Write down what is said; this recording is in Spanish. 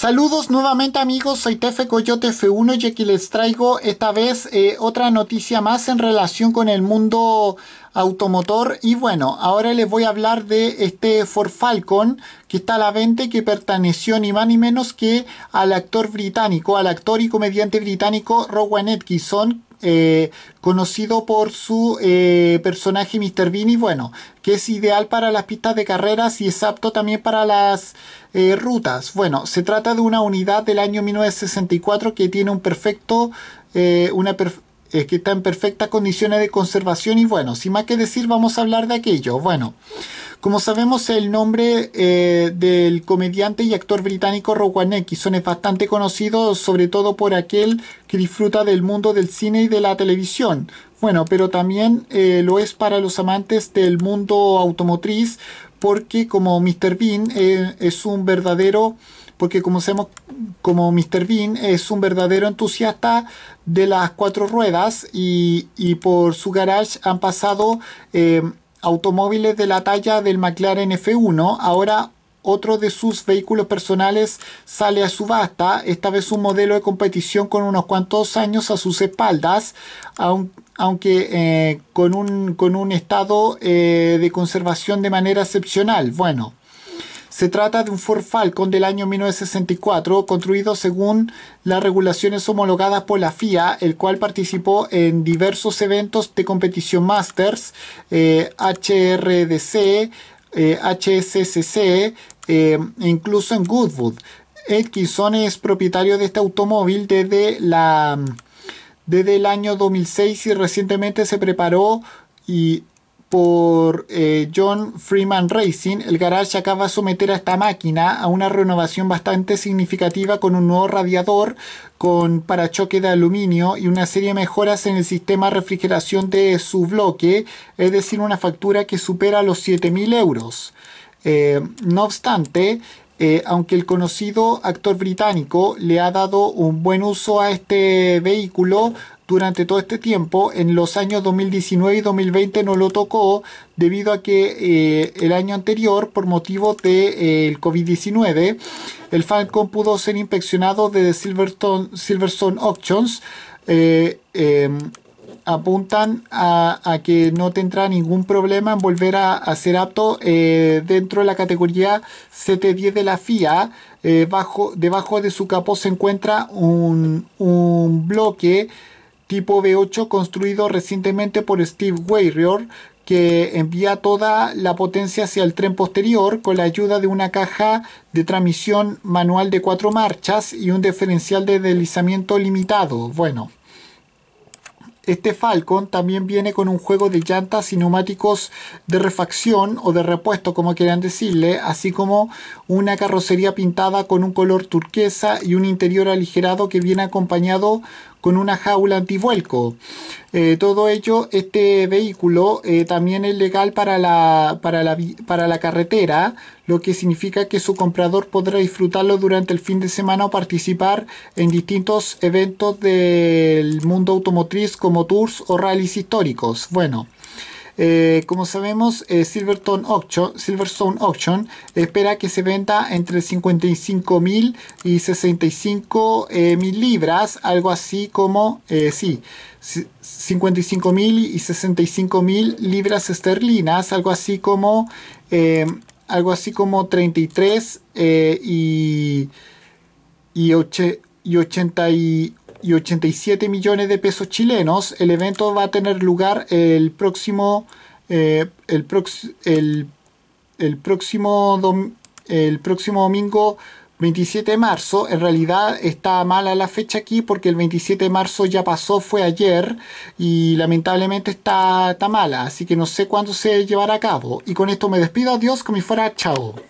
Saludos nuevamente amigos, soy Tefe Coyote F1 y aquí les traigo esta vez eh, otra noticia más en relación con el mundo automotor y bueno, ahora les voy a hablar de este Ford Falcon que está a la venta y que perteneció ni más ni menos que al actor británico, al actor y comediante británico Rowan Atkinson eh, conocido por su eh, personaje Mr. Bean bueno, que es ideal para las pistas de carreras y es apto también para las eh, rutas. Bueno, se trata de una unidad del año 1964 que tiene un perfecto, una que está en perfectas condiciones de conservación y bueno, sin más que decir vamos a hablar de aquello. Bueno. Como sabemos, el nombre eh, del comediante y actor británico Rowan Atkinson es bastante conocido, sobre todo por aquel que disfruta del mundo del cine y de la televisión. Bueno, pero también eh, lo es para los amantes del mundo automotriz, porque como Mr. Bean eh, es un verdadero porque como sabemos, como Mr. Bean es un verdadero entusiasta de las cuatro ruedas y, por su garage han pasado automóviles de la talla del McLaren F1, ahora otro de sus vehículos personales sale a subasta, esta vez un modelo de competición con unos cuantos años a sus espaldas, aunque eh, con, un, estado eh, de conservación de manera excepcional. Bueno, se trata de un Ford Falcon del año 1964, construido según las regulaciones homologadas por la FIA, el cual participó en diversos eventos de competición Masters, HRDC, eh, HSCC eh, eh, e incluso en Goodwood. Edkinson es propietario de este automóvil desde, la, desde el año 2006 y recientemente se preparó y por eh, John Freeman Racing, el garage acaba de someter a esta máquina a una renovación bastante significativa con un nuevo radiador, con parachoque de aluminio y una serie de mejoras en el sistema de refrigeración de su bloque, es decir, una factura que supera los 7.000 euros. Eh, no obstante, eh, aunque el conocido actor británico le ha dado un buen uso a este vehículo, durante todo este tiempo. En los años 2019 y 2020 no lo tocó debido a que eh, el año anterior, por motivo del eh, COVID-19, el Falcon pudo ser inspeccionado de Silverstone, Silverstone Auctions. Eh, em, apuntan a, que no tendrá ningún problema en volver a, ser apto dentro de la categoría CT10 de la FIA. bajo, debajo de su capó se encuentra un, un bloque tipo V8 construido recientemente por Steve Warrior que envía toda la potencia hacia el tren posterior con la ayuda de una caja de transmisión manual de cuatro marchas y un diferencial de deslizamiento limitado. Bueno, este Falcon también viene con un juego de llantas y neumáticos de refacción o de repuesto, como quieran decirle, así como una carrocería pintada con un color turquesa y un interior aligerado que viene acompañado con una jaula antivuelco. Eh, todo ello, este vehículo eh, también es legal para la, para, la, para la carretera, lo que significa que su comprador podrá disfrutarlo durante el fin de semana o participar en distintos eventos del mundo automotriz como tours o rallies históricos. Bueno. Eh, como sabemos, eh, Silverstone, Auction, Silverstone Auction espera que se venda entre 55.000 y 65.000 eh, libras, algo así como, sí, 55.000 y 65.000 libras esterlinas, algo así como, algo así como 33 y, y, y y 87 millones de pesos chilenos. El evento va a tener lugar el próximo, eh, el, el, el, próximo el próximo domingo 27 de marzo, en realidad está mala la fecha aquí porque el 27 de marzo ya pasó, fue ayer y lamentablemente está, está mala, así que no sé cuándo se llevará a cabo. Y con esto me despido, adiós, como si fuera, chao.